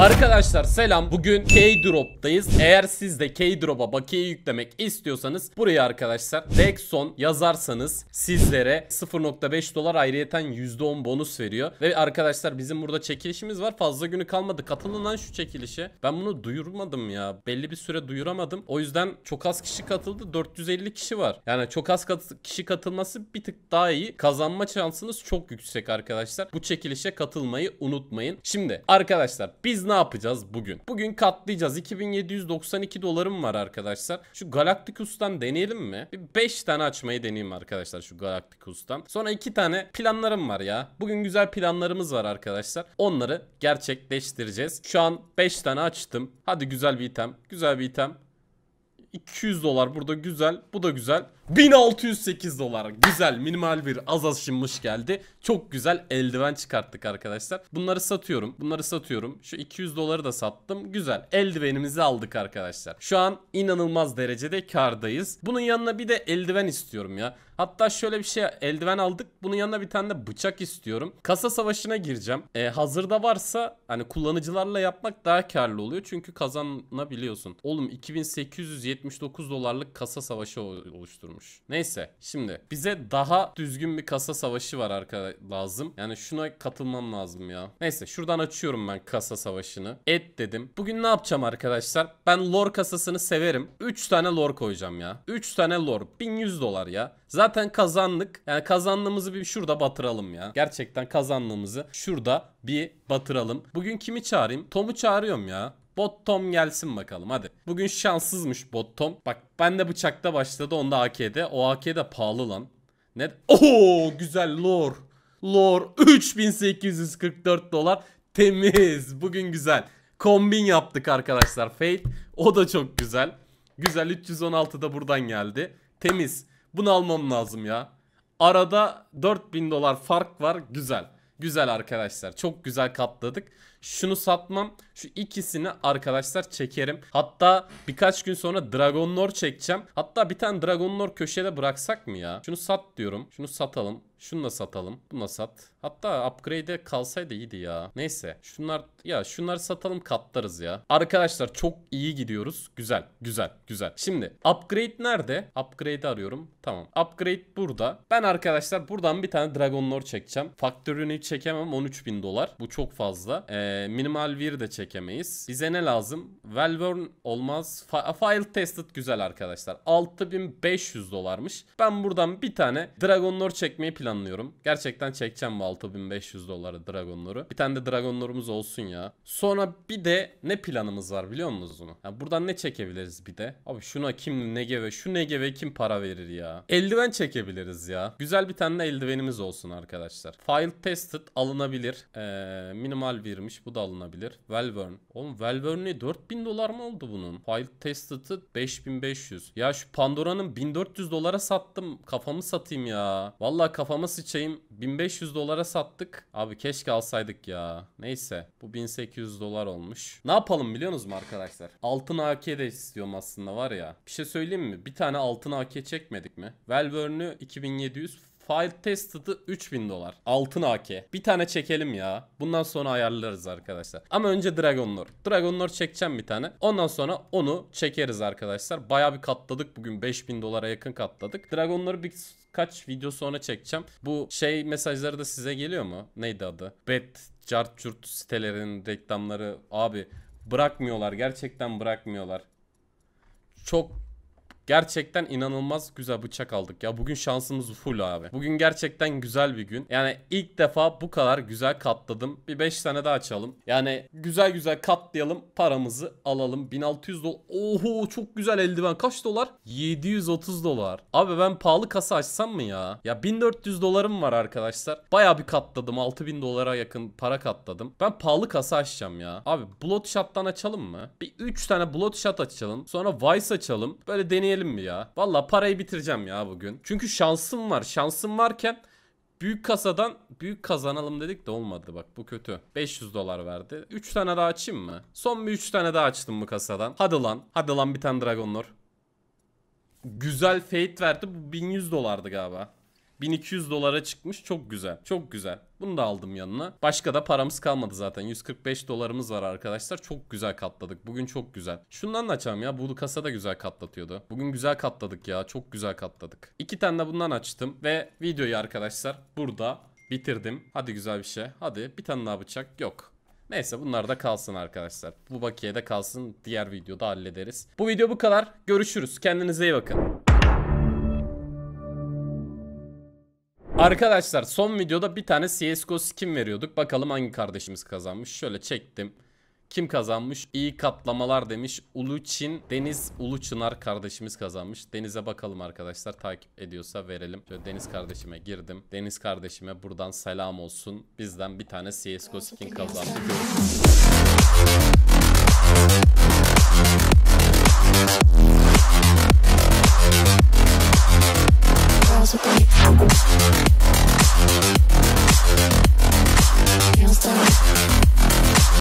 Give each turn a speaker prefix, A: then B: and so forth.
A: Arkadaşlar selam. Bugün K-Drop'tayız. Eğer siz de K-Drop'a bakiye yüklemek istiyorsanız buraya arkadaşlar Dexon yazarsanız sizlere 0.5 dolar ayrıyeten %10 bonus veriyor. Ve arkadaşlar bizim burada çekilişimiz var. Fazla günü kalmadı. Katılın lan şu çekilişe. Ben bunu duyurmadım ya. Belli bir süre duyuramadım. O yüzden çok az kişi katıldı. 450 kişi var. Yani çok az kat kişi katılması bir tık daha iyi. Kazanma şansınız çok yüksek arkadaşlar. Bu çekilişe katılmayı unutmayın. Şimdi arkadaşlar biz ne yapacağız bugün? Bugün katlayacağız. 2792 dolarım var arkadaşlar. Şu Galacticus'tan deneyelim mi? Bir 5 tane açmayı deneyeyim arkadaşlar şu Galacticus'tan. Sonra 2 tane planlarım var ya. Bugün güzel planlarımız var arkadaşlar. Onları gerçekleştireceğiz. Şu an 5 tane açtım. Hadi güzel bir item. Güzel bir item. 200 dolar burada güzel. Bu da güzel. 1608 dolar. Güzel minimal bir az aşınmış geldi. Çok güzel eldiven çıkarttık arkadaşlar. Bunları satıyorum. Bunları satıyorum. Şu 200 doları da sattım. Güzel. Eldivenimizi aldık arkadaşlar. Şu an inanılmaz derecede kardayız. Bunun yanına bir de eldiven istiyorum ya. Hatta şöyle bir şey eldiven aldık. Bunun yanına bir tane de bıçak istiyorum. Kasa savaşına gireceğim. E, hazırda varsa hani kullanıcılarla yapmak daha karlı oluyor. Çünkü kazanabiliyorsun. Oğlum 2879 dolarlık kasa savaşı oluşturmuş. Neyse şimdi bize daha düzgün bir kasa savaşı var arkadaşlar lazım. Yani şuna katılmam lazım ya. Neyse şuradan açıyorum ben kasa savaşını. Et dedim. Bugün ne yapacağım arkadaşlar? Ben lore kasasını severim. 3 tane lore koyacağım ya. 3 tane lore. 1100 dolar ya. Zaten Zaten kazandık. Yani kazandığımızı bir şurada batıralım ya. Gerçekten kazandığımızı şurada bir batıralım. Bugün kimi çağırayım? Tom'u çağırıyorum ya. Bot Tom gelsin bakalım hadi. Bugün şanssızmış Bot Tom. Bak ben de bıçakta başladı onda AK'de. O AK'de pahalı lan. Ne? Oo güzel lor. Lor 3844 dolar temiz. Bugün güzel. Kombin yaptık arkadaşlar. Fate o da çok güzel. Güzel 316 da buradan geldi. Temiz. Bunu almam lazım ya. Arada 4000 dolar fark var. Güzel. Güzel arkadaşlar. Çok güzel katladık. Şunu satmam. Şu ikisini arkadaşlar çekerim. Hatta birkaç gün sonra Dragon Lord çekeceğim. Hatta bir tane Dragon Lord köşede bıraksak mı ya? Şunu sat diyorum. Şunu satalım. Şunu da satalım. Bunu da sat. Hatta upgrade'e kalsaydı iyiydi ya. Neyse. Şunlar ya şunları satalım katlarız ya. Arkadaşlar çok iyi gidiyoruz. Güzel. Güzel. Güzel. Şimdi upgrade nerede? Upgrade'i arıyorum. Tamam. Upgrade burada. Ben arkadaşlar buradan bir tane Dragon Lord çekeceğim. Faktörünü çekemem. 13.000 dolar. Bu çok fazla. Eee ee, minimal vir de çekemeyiz. Bize ne lazım? Wellburn olmaz. Fa file tested güzel arkadaşlar. 6500 dolarmış. Ben buradan bir tane Dragon Lore çekmeyi planlıyorum. Gerçekten çekeceğim bu 6500 doları Dragon Lore'u. Bir tane de Dragon Lore'umuz olsun ya. Sonra bir de ne planımız var biliyor musunuz bunu? Yani buradan ne çekebiliriz bir de? Abi şuna kim Negeve şu Negeve kim para verir ya? Eldiven çekebiliriz ya. Güzel bir tane de eldivenimiz olsun arkadaşlar. File tested alınabilir. Ee, minimal virmiş bu da alınabilir. Valvern. Oğlum Valvern'i 4000 dolar mı oldu bunun? File tested'ı 5500. Ya şu Pandora'nın 1400 dolara sattım. Kafamı satayım ya. Valla kafama sıçayım. 1500 dolara sattık. Abi keşke alsaydık ya. Neyse. Bu 1800 dolar olmuş. Ne yapalım biliyor mu arkadaşlar? Altın AK de istiyorum aslında var ya. Bir şey söyleyeyim mi? Bir tane altın AK çekmedik mi? Valvern'ü 2700 File tested'ı 3000 dolar. Altın AK. Bir tane çekelim ya. Bundan sonra ayarlarız arkadaşlar. Ama önce Dragon Lord. Dragon Lord çekeceğim bir tane. Ondan sonra onu çekeriz arkadaşlar. Baya bir katladık bugün. 5000 dolara yakın katladık. Dragon Lord'u bir kaç video sonra çekeceğim. Bu şey mesajları da size geliyor mu? Neydi adı? Bet, chart, curt sitelerinin reklamları abi bırakmıyorlar. Gerçekten bırakmıyorlar. Çok Gerçekten inanılmaz güzel bıçak aldık ya. Bugün şansımız full abi. Bugün gerçekten güzel bir gün. Yani ilk defa bu kadar güzel katladım. Bir 5 tane daha açalım. Yani güzel güzel katlayalım. Paramızı alalım. 1600 dolar. Oho çok güzel eldiven. Kaç dolar? 730 dolar. Abi ben pahalı kasa açsam mı ya? Ya 1400 dolarım var arkadaşlar. Baya bir katladım. 6000 dolara yakın para katladım. Ben pahalı kasa açacağım ya. Abi Bloodshot'tan açalım mı? Bir 3 tane Bloodshot açalım. Sonra Vice açalım. Böyle deneyelim gidelim mi ya? Valla parayı bitireceğim ya bugün. Çünkü şansım var. Şansım varken büyük kasadan büyük kazanalım dedik de olmadı bak bu kötü. 500 dolar verdi. 3 tane daha açayım mı? Son bir 3 tane daha açtım bu kasadan. Hadi lan. Hadi lan bir tane Dragon Güzel fate verdi. Bu 1100 dolardı galiba. 1200 dolara çıkmış. Çok güzel. Çok güzel. Bunu da aldım yanına. Başka da paramız kalmadı zaten. 145 dolarımız var arkadaşlar. Çok güzel katladık. Bugün çok güzel. Şundan da açalım ya. Buğdu kasa da güzel katlatıyordu. Bugün güzel katladık ya. Çok güzel katladık. İki tane de bundan açtım. Ve videoyu arkadaşlar burada bitirdim. Hadi güzel bir şey. Hadi bir tane daha bıçak. Yok. Neyse bunlar da kalsın arkadaşlar. Bu bakiye de kalsın. Diğer videoda hallederiz. Bu video bu kadar. Görüşürüz. Kendinize iyi bakın. Arkadaşlar son videoda bir tane CSGO skin veriyorduk. Bakalım hangi kardeşimiz kazanmış. Şöyle çektim. Kim kazanmış? İyi katlamalar demiş. Uluçin, Deniz Uluçınar kardeşimiz kazanmış. Deniz'e bakalım arkadaşlar. Takip ediyorsa verelim. Şöyle Deniz kardeşime girdim. Deniz kardeşime buradan selam olsun. Bizden bir tane CSGO skin kazandı. Görüşürüz.